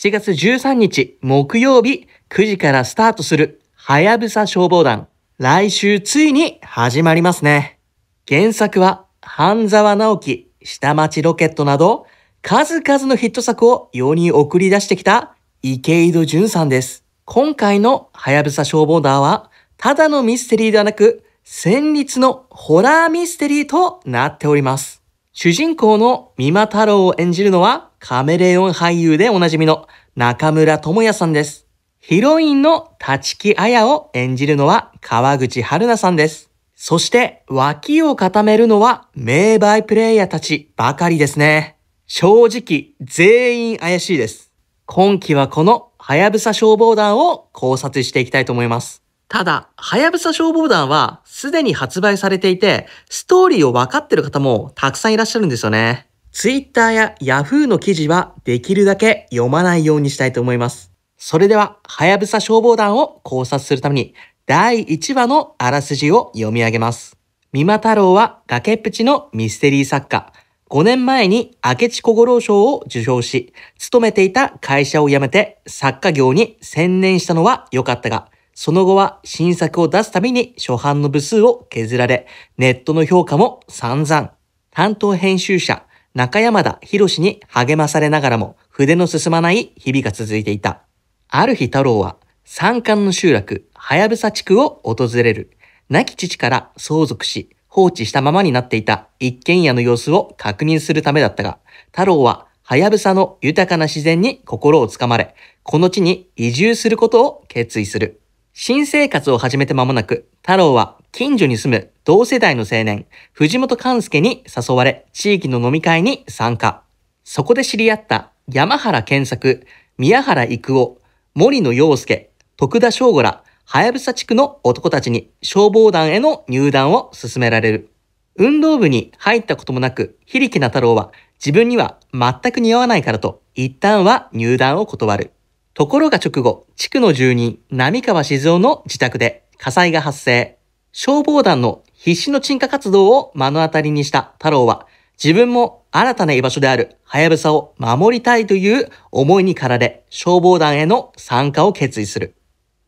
7月13日木曜日9時からスタートするはやぶさ消防団。来週ついに始まりますね。原作は半沢直樹、下町ロケットなど数々のヒット作を世に送り出してきた池井戸潤さんです。今回のはやぶさ消防団はただのミステリーではなく戦慄のホラーミステリーとなっております。主人公の三馬太郎を演じるのはカメレオン俳優でおなじみの中村智也さんです。ヒロインの立木彩を演じるのは川口春奈さんです。そして脇を固めるのは名バイプレイヤーたちばかりですね。正直全員怪しいです。今期はこのはやぶさ消防団を考察していきたいと思います。ただ、はやぶさ消防団はすでに発売されていて、ストーリーを分かってる方もたくさんいらっしゃるんですよね。ツイッターやヤフーの記事はできるだけ読まないようにしたいと思います。それでは、はやぶさ消防団を考察するために、第1話のあらすじを読み上げます。三馬太郎は崖っぷちのミステリー作家。5年前に明智小五郎賞を受賞し、勤めていた会社を辞めて作家業に専念したのは良かったが、その後は新作を出すたびに初版の部数を削られ、ネットの評価も散々。担当編集者、中山田博に励まされながらも筆の進まない日々が続いていた。ある日太郎は山間の集落、はやぶさ地区を訪れる。亡き父から相続し、放置したままになっていた一軒家の様子を確認するためだったが、太郎ははやぶさの豊かな自然に心をつかまれ、この地に移住することを決意する。新生活を始めて間もなく、太郎は近所に住む同世代の青年、藤本勘介に誘われ、地域の飲み会に参加。そこで知り合った山原健作、宮原育夫、森野洋介、徳田翔吾ら、はやぶさ地区の男たちに消防団への入団を勧められる。運動部に入ったこともなく、非力な太郎は自分には全く似合わないからと、一旦は入団を断る。ところが直後、地区の住人、並川静夫の自宅で火災が発生。消防団の必死の鎮火活動を目の当たりにした太郎は、自分も新たな居場所であるはやぶさを守りたいという思いに駆られ、消防団への参加を決意する。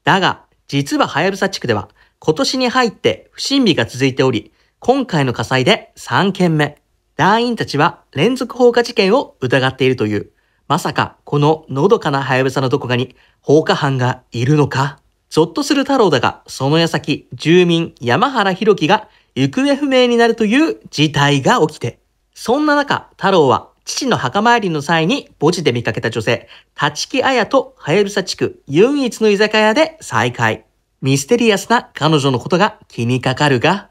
だが、実ははやぶさ地区では、今年に入って不審火が続いており、今回の火災で3件目。団員たちは連続放火事件を疑っているという、まさかこののどかなハヤブサのどこかに放火犯がいるのかゾッとする太郎だが、その矢先、住民山原博樹が行方不明になるという事態が起きて。そんな中、太郎は父の墓参りの際に墓地で見かけた女性、立木彩とハヤブサ地区唯一の居酒屋で再会。ミステリアスな彼女のことが気にかかるが、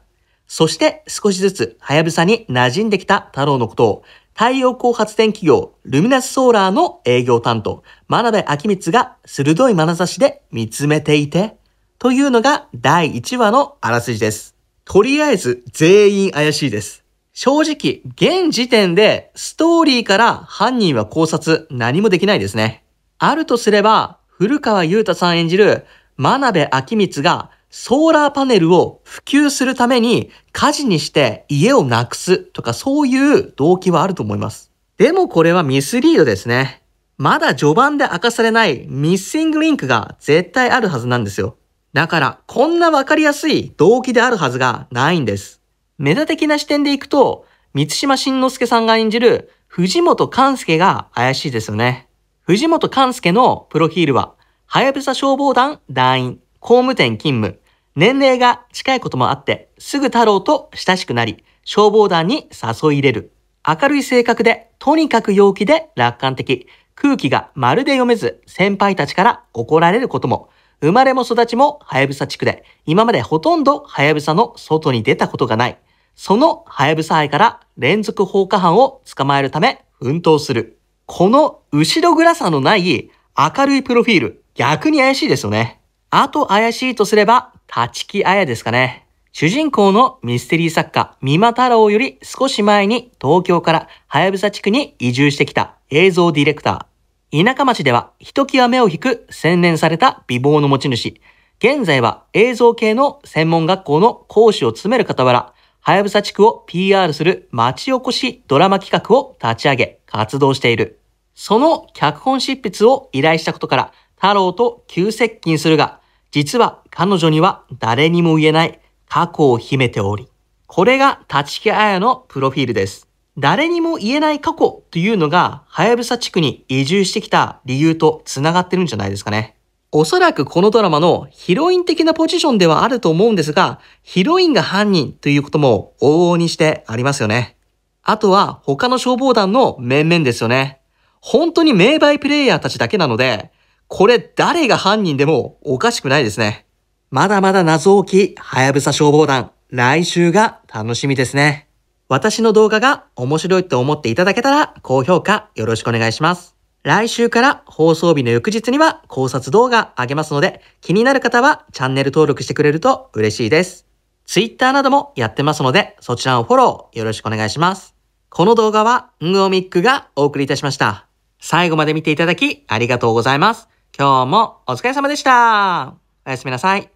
そして少しずつはやぶさに馴染んできた太郎のことを太陽光発電企業ルミナスソーラーの営業担当真鍋明光が鋭い眼差しで見つめていてというのが第1話のあらすじです。とりあえず全員怪しいです。正直現時点でストーリーから犯人は考察何もできないですね。あるとすれば古川祐太さん演じる真鍋明光がソーラーパネルを普及するために火事にして家をなくすとかそういう動機はあると思います。でもこれはミスリードですね。まだ序盤で明かされないミッシングリンクが絶対あるはずなんですよ。だからこんなわかりやすい動機であるはずがないんです。メタ的な視点でいくと、満島慎之介さんが演じる藤本勘介が怪しいですよね。藤本勘介のプロフィールは、はやぶさ消防団団員、工務店勤務、年齢が近いこともあって、すぐ太郎と親しくなり、消防団に誘い入れる。明るい性格で、とにかく陽気で楽観的。空気がまるで読めず、先輩たちから怒られることも、生まれも育ちもハヤブサ地区で、今までほとんどハヤブサの外に出たことがない。そのハヤブサ愛から連続放火犯を捕まえるため奮闘する。この後ろ暗さのない明るいプロフィール、逆に怪しいですよね。あと怪しいとすれば、立木彩ですかね。主人公のミステリー作家、三馬太郎より少し前に東京からはやぶさ地区に移住してきた映像ディレクター。田舎町ではひときわ目を引く洗練された美貌の持ち主。現在は映像系の専門学校の講師を務める傍ら、はやぶさ地区を PR する町おこしドラマ企画を立ち上げ活動している。その脚本執筆を依頼したことから、太郎と急接近するが、実は彼女には誰にも言えない過去を秘めており、これが立木彩のプロフィールです。誰にも言えない過去というのが、はやぶさ地区に移住してきた理由と繋がってるんじゃないですかね。おそらくこのドラマのヒロイン的なポジションではあると思うんですが、ヒロインが犯人ということも往々にしてありますよね。あとは他の消防団の面々ですよね。本当に名バイプレイヤーたちだけなので、これ誰が犯人でもおかしくないですね。まだまだ謎多きはやぶさ消防団、来週が楽しみですね。私の動画が面白いと思っていただけたら高評価よろしくお願いします。来週から放送日の翌日には考察動画あげますので、気になる方はチャンネル登録してくれると嬉しいです。Twitter などもやってますので、そちらをフォローよろしくお願いします。この動画は、んごみっくがお送りいたしました。最後まで見ていただきありがとうございます。今日もお疲れ様でした。おやすみなさい。